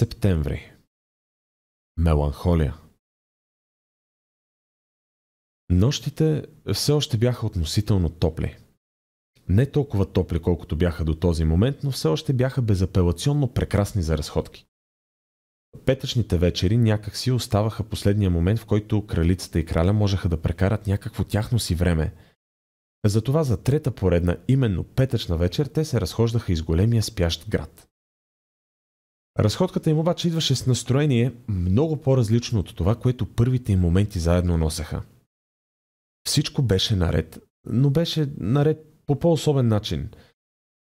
Септември Меланхолия Нощите все още бяха относително топли. Не толкова топли, колкото бяха до този момент, но все още бяха безапелационно прекрасни за разходки. Петъчните вечери някак си оставаха последния момент, в който кралицата и краля можеха да прекарат някакво тяхно си време. Затова за трета поредна, именно петъчна вечер, те се разхождаха из големия спящ град. Разходката им обаче идваше с настроение много по-различно от това, което първите им моменти заедно носеха. Всичко беше наред, но беше наред по по-особен начин.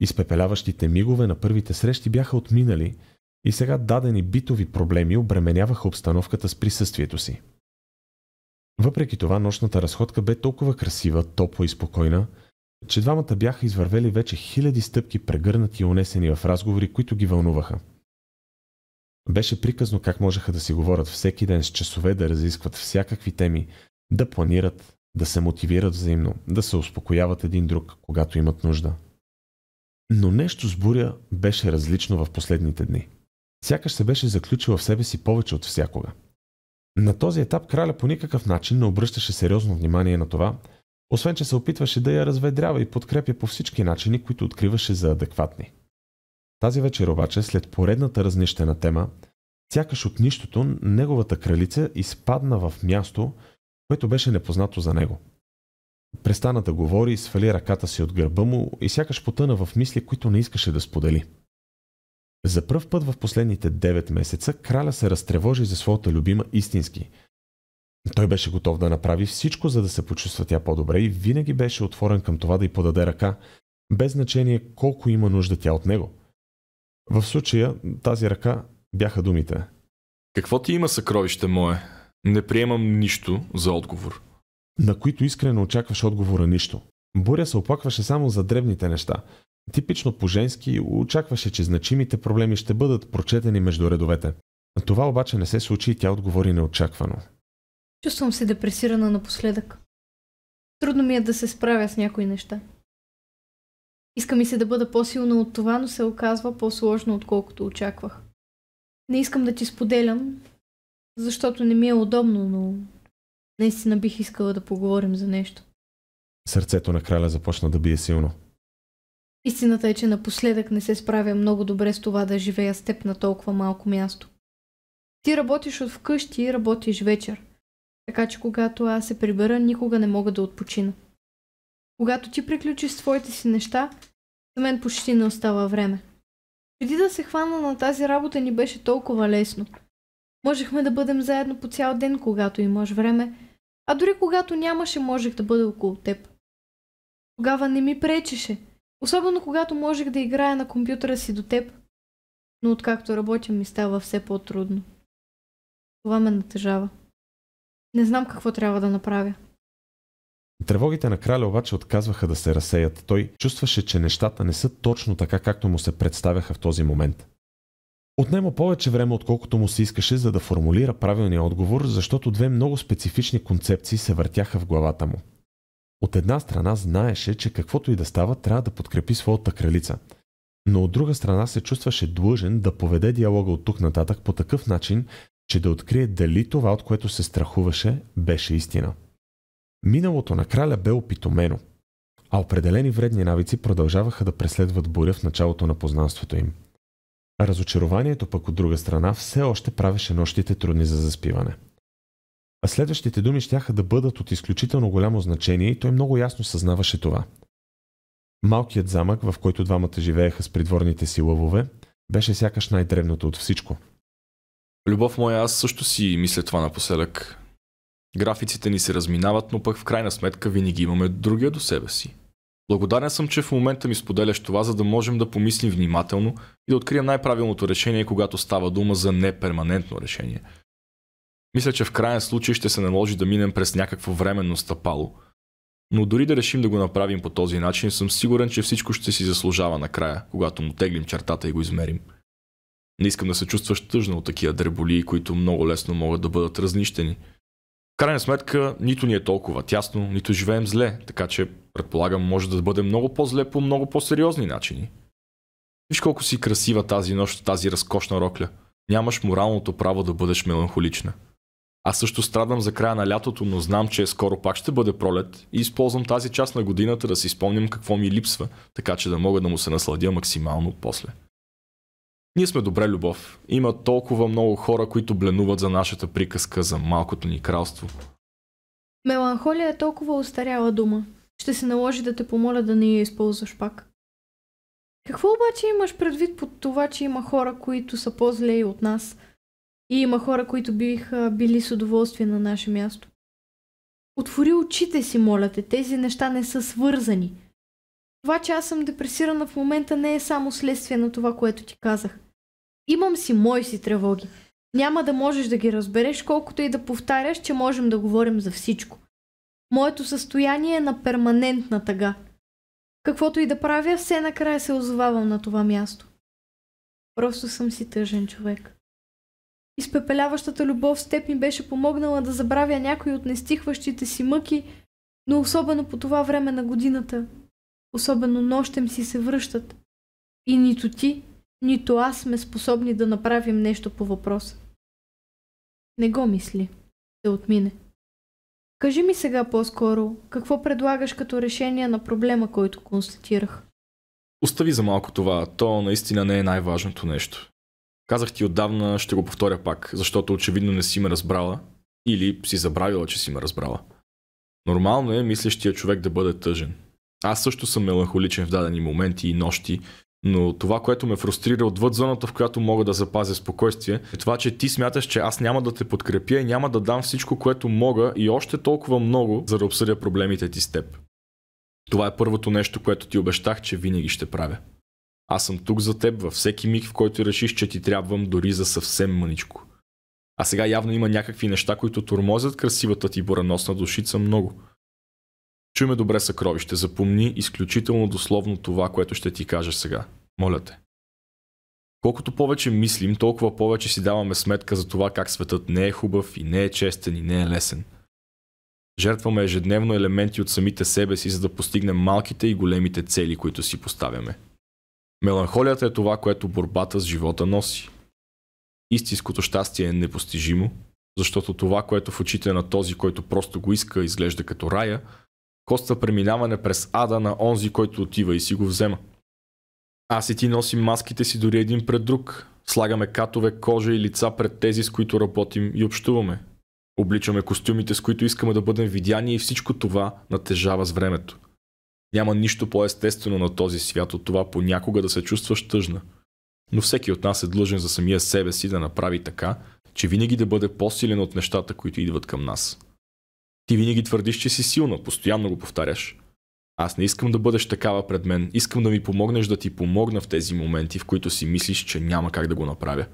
Изпепеляващите мигове на първите срещи бяха отминали и сега дадени битови проблеми обременяваха обстановката с присъствието си. Въпреки това нощната разходка бе толкова красива, топла и спокойна, че двамата бяха извървели вече хиляди стъпки прегърнати и унесени в разговори, които ги вълнуваха – беше приказно как можеха да си говорят всеки ден с часове, да разискват всякакви теми, да планират, да се мотивират взаимно, да се успокояват един друг, когато имат нужда. Но нещо с буря беше различно в последните дни. Сякаш се беше заключила в себе си повече от всякога. На този етап краля по никакъв начин не обръщаше сериозно внимание на това, освен че се опитваше да я разведрява и подкрепя по всички начини, които откриваше за адекватни. Тази вечер обаче, след поредната разнищена тема, сякаш от нищото, неговата кралица изпадна в място, което беше непознато за него. Престана да говори, свали ръката си от гърба му и сякаш потъна в мисли, които не искаше да сподели. За пръв път в последните 9 месеца краля се разтревожи за своята любима истински. Той беше готов да направи всичко, за да се почувства тя по-добре и винаги беше отворен към това да й подаде ръка, без значение колко има нужда тя от него. В случая тази ръка бяха думите. Какво ти има съкровище мое? Не приемам нищо за отговор. На които искрено очакваш отговора нищо. Буря се оплакваше само за древните неща. Типично по-женски очакваше, че значимите проблеми ще бъдат прочетени между редовете. Това обаче не се случи и тя отговори неочаквано. Чувствам се депресирана напоследък. Трудно ми е да се справя с някои неща. Иска ми се да бъда по-силна от това, но се оказва по-сложно, отколкото очаквах. Не искам да ти споделям, защото не ми е удобно, но наистина бих искала да поговорим за нещо. Сърцето на краля започна да бие силно. Истината е, че напоследък не се справя много добре с това да живея с теб на толкова малко място. Ти работиш от вкъщи и работиш вечер. Така че когато аз се прибера, никога не мога да отпочина. Когато ти приключиш своите си неща, за мен почти не остава време. Преди да се хвана на тази работа ни беше толкова лесно. Можехме да бъдем заедно по цял ден, когато имаш време, а дори когато нямаше, можех да бъда около теб. Тогава не ми пречеше, особено когато можех да играя на компютъра си до теб, но откакто работя ми става все по-трудно. Това ме натъжава. Не знам какво трябва да направя. Тревогите на краля обаче отказваха да се разсеят. Той чувстваше, че нещата не са точно така, както му се представяха в този момент. Отнема повече време, отколкото му се искаше, за да формулира правилния отговор, защото две много специфични концепции се въртяха в главата му. От една страна знаеше, че каквото и да става, трябва да подкрепи своята кралица. Но от друга страна се чувстваше длъжен да поведе диалога от тук нататък по такъв начин, че да открие дали това, от което се страхуваше, беше истина. Миналото на краля бе опитомено, а определени вредни навици продължаваха да преследват буря в началото на познанството им. Разочарованието пък от друга страна все още правеше нощите трудни за заспиване. А следващите думи щяха да бъдат от изключително голямо значение и той много ясно съзнаваше това. Малкият замък, в който двамата живееха с придворните си лъвове, беше сякаш най-древното от всичко. Любов моя, аз също си мисля това напоследък. Графиците ни се разминават, но пък в крайна сметка винаги имаме другия до себе си. Благодарен съм, че в момента ми споделяш това, за да можем да помислим внимателно и да открием най-правилното решение, когато става дума за неперманентно решение. Мисля, че в крайен случай ще се наложи да минем през някакво временно стъпало. Но дори да решим да го направим по този начин, съм сигурен, че всичко ще си заслужава накрая, когато му теглим чертата и го измерим. Не искам да се чувстваш тъжно от такива дреболии, които много лесно могат да бъдат разнищени – крайна сметка нито ни е толкова тясно, нито живеем зле, така че предполагам може да бъде много по-зле по много по-сериозни начини. Виж колко си красива тази нощ, тази разкошна рокля. Нямаш моралното право да бъдеш меланхолична. Аз също страдам за края на лятото, но знам, че скоро пак ще бъде пролет и използвам тази част на годината да си спомням какво ми липсва, така че да мога да му се насладя максимално после. Ние сме добре любов. Има толкова много хора, които бленуват за нашата приказка за малкото ни кралство. Меланхолия е толкова устаряла дума. Ще се наложи да те помоля да не я използваш пак. Какво обаче имаш предвид под това, че има хора, които са по-зле и от нас? И има хора, които биха били с удоволствие на наше място? Отвори очите си, моля те, тези неща не са свързани. Това, че аз съм депресирана в момента не е само следствие на това, което ти казах. Имам си мои си тревоги. Няма да можеш да ги разбереш, колкото и да повтаряш, че можем да говорим за всичко. Моето състояние е на перманентна тъга. Каквото и да правя, все накрая се озовавам на това място. Просто съм си тъжен човек. Изпепеляващата любов с теб ми беше помогнала да забравя някои от нестихващите си мъки, но особено по това време на годината, особено нощем си се връщат. И нито ти, нито аз сме способни да направим нещо по въпроса. Не го мисли. да отмине. Кажи ми сега по-скоро, какво предлагаш като решение на проблема, който констатирах? Остави за малко това. То наистина не е най-важното нещо. Казах ти отдавна, ще го повторя пак, защото очевидно не си ме разбрала или си забравила, че си ме разбрала. Нормално е мислещия човек да бъде тъжен. Аз също съм меланхоличен в дадени моменти и нощи но това, което ме фрустрира отвъд зоната, в която мога да запазя спокойствие, е това, че ти смяташ, че аз няма да те подкрепя и няма да дам всичко, което мога и още толкова много, за да обсъдя проблемите ти с теб. Това е първото нещо, което ти обещах, че винаги ще правя. Аз съм тук за теб във всеки миг, в който решиш, че ти трябвам дори за съвсем мъничко. А сега явно има някакви неща, които турмозят красивата ти буреносна душица много – Чуй ме добре съкровище, запомни изключително дословно това, което ще ти кажа сега. Моля те. Колкото повече мислим, толкова повече си даваме сметка за това как светът не е хубав и не е честен и не е лесен. Жертваме ежедневно елементи от самите себе си, за да постигнем малките и големите цели, които си поставяме. Меланхолията е това, което борбата с живота носи. Истинското щастие е непостижимо, защото това, което в очите на този, който просто го иска, изглежда като рая, коства преминаване през ада на онзи, който отива и си го взема. Аз и ти носим маските си дори един пред друг. Слагаме катове, кожа и лица пред тези, с които работим и общуваме. Обличаме костюмите, с които искаме да бъдем видяни и всичко това натежава с времето. Няма нищо по-естествено на този свят от това понякога да се чувстваш тъжна. Но всеки от нас е длъжен за самия себе си да направи така, че винаги да бъде по-силен от нещата, които идват към нас. Ти винаги твърдиш, че си силна, постоянно го повтаряш. Аз не искам да бъдеш такава пред мен, искам да ми помогнеш да ти помогна в тези моменти, в които си мислиш, че няма как да го направя.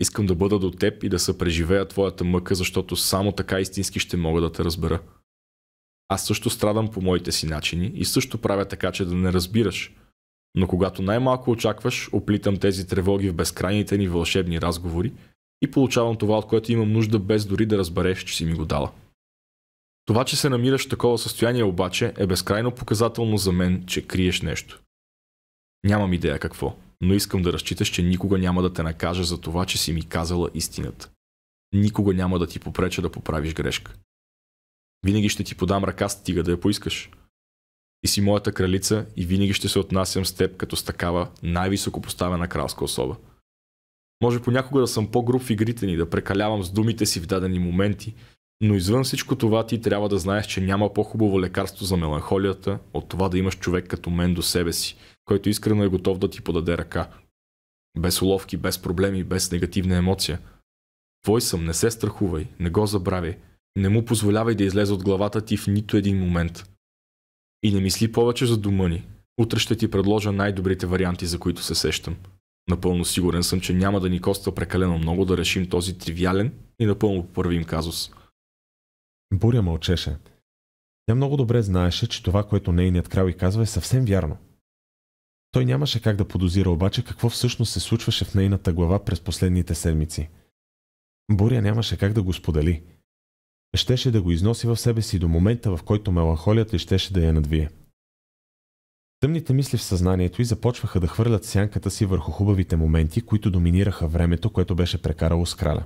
Искам да бъда до теб и да съпреживея твоята мъка, защото само така истински ще мога да те разбера. Аз също страдам по моите си начини и също правя така, че да не разбираш. Но когато най-малко очакваш, оплитам тези тревоги в безкрайните ни вълшебни разговори и получавам това, от което имам нужда без дори да разбереш, че си ми го дала. Това, че се намираш в такова състояние обаче, е безкрайно показателно за мен, че криеш нещо. Нямам идея какво, но искам да разчиташ, че никога няма да те накажа за това, че си ми казала истината. Никога няма да ти попреча да поправиш грешка. Винаги ще ти подам ръка, стига да я поискаш. Ти си моята кралица и винаги ще се отнасям с теб като с такава най-високо поставена кралска особа. Може понякога да съм по-груб в игрите ни, да прекалявам с думите си в дадени моменти, но извън всичко това ти трябва да знаеш, че няма по-хубаво лекарство за меланхолията от това да имаш човек като мен до себе си, който искрено е готов да ти подаде ръка. Без уловки, без проблеми, без негативна емоция. Твой съм, не се страхувай, не го забравяй, не му позволявай да излезе от главата ти в нито един момент. И не мисли повече за дума ни. Утре ще ти предложа най-добрите варианти, за които се сещам. Напълно сигурен съм, че няма да ни коства прекалено много да решим този тривиален и напълно първим казус – Буря мълчеше. Тя много добре знаеше, че това, което нейният крал и казва, е съвсем вярно. Той нямаше как да подозира обаче какво всъщност се случваше в нейната глава през последните седмици. Буря нямаше как да го сподели. Щеше да го износи в себе си до момента, в който меланхолията щеше да я надвие. Тъмните мисли в съзнанието й започваха да хвърлят сянката си върху хубавите моменти, които доминираха времето, което беше прекарало с краля.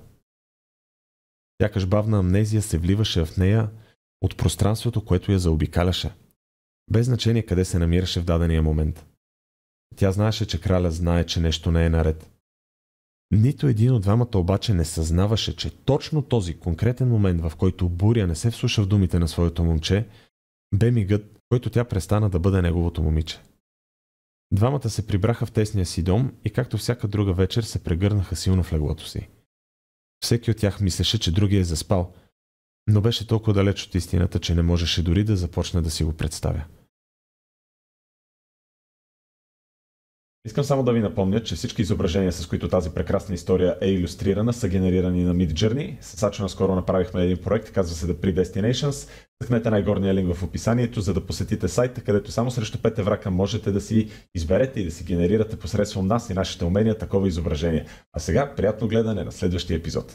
Сякаш бавна амнезия се вливаше в нея от пространството, което я заобикаляше. Без значение къде се намираше в дадения момент. Тя знаеше, че краля знае, че нещо не е наред. Нито един от двамата обаче не съзнаваше, че точно този конкретен момент, в който Буря не се вслуша в думите на своето момче, бе мигът, който тя престана да бъде неговото момиче. Двамата се прибраха в тесния си дом и както всяка друга вечер се прегърнаха силно в леглото си – всеки от тях мислеше, че другия е заспал, но беше толкова далеч от истината, че не можеше дори да започне да си го представя. Искам само да ви напомня, че всички изображения, с които тази прекрасна история е иллюстрирана, са генерирани на Midjourney. Сачо наскоро направихме един проект, казва се The Predestinations. Тъкнете най-горния линк в описанието, за да посетите сайта, където само срещу 5 еврака можете да си изберете и да си генерирате посредством нас и нашите умения такова изображение. А сега приятно гледане на следващия епизод.